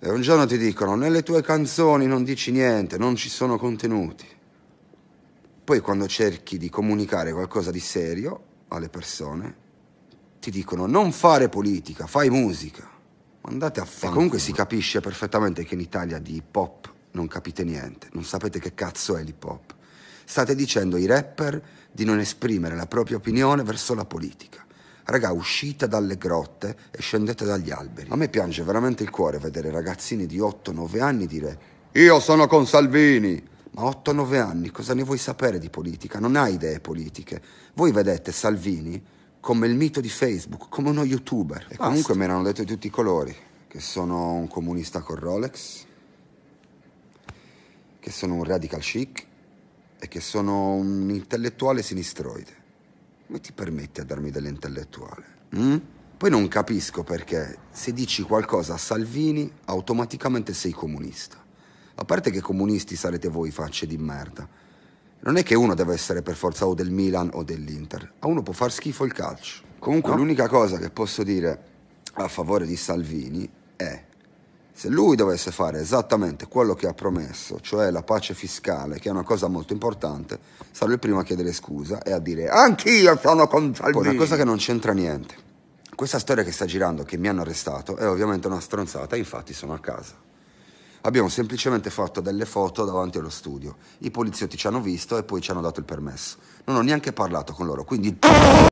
E un giorno ti dicono, nelle tue canzoni non dici niente, non ci sono contenuti. Poi quando cerchi di comunicare qualcosa di serio alle persone, ti dicono non fare politica, fai musica. Andate a fare. Comunque si capisce perfettamente che in Italia di hip hop non capite niente, non sapete che cazzo è l'hip hop. State dicendo ai rapper di non esprimere la propria opinione verso la politica. Raga, uscite dalle grotte e scendete dagli alberi. A me piange veramente il cuore vedere ragazzini di 8-9 anni dire Io sono con Salvini. Ma 8-9 anni, cosa ne vuoi sapere di politica? Non hai idee politiche. Voi vedete Salvini come il mito di Facebook, come uno youtuber. E Basta. comunque me l'hanno detto di tutti i colori, che sono un comunista con Rolex, che sono un radical chic e che sono un intellettuale sinistroide. Come ti permetti a darmi dell'intellettuale? Mm? Poi non capisco perché se dici qualcosa a Salvini automaticamente sei comunista. A parte che comunisti sarete voi facce di merda. Non è che uno deve essere per forza o del Milan o dell'Inter, a uno può far schifo il calcio. Comunque no? l'unica cosa che posso dire a favore di Salvini è se lui dovesse fare esattamente quello che ha promesso, cioè la pace fiscale, che è una cosa molto importante, sarò il primo a chiedere scusa e a dire anch'io sono contro Poi una cosa che non c'entra niente. Questa storia che sta girando, che mi hanno arrestato, è ovviamente una stronzata, infatti sono a casa. Abbiamo semplicemente fatto delle foto davanti allo studio. I poliziotti ci hanno visto e poi ci hanno dato il permesso. Non ho neanche parlato con loro, quindi...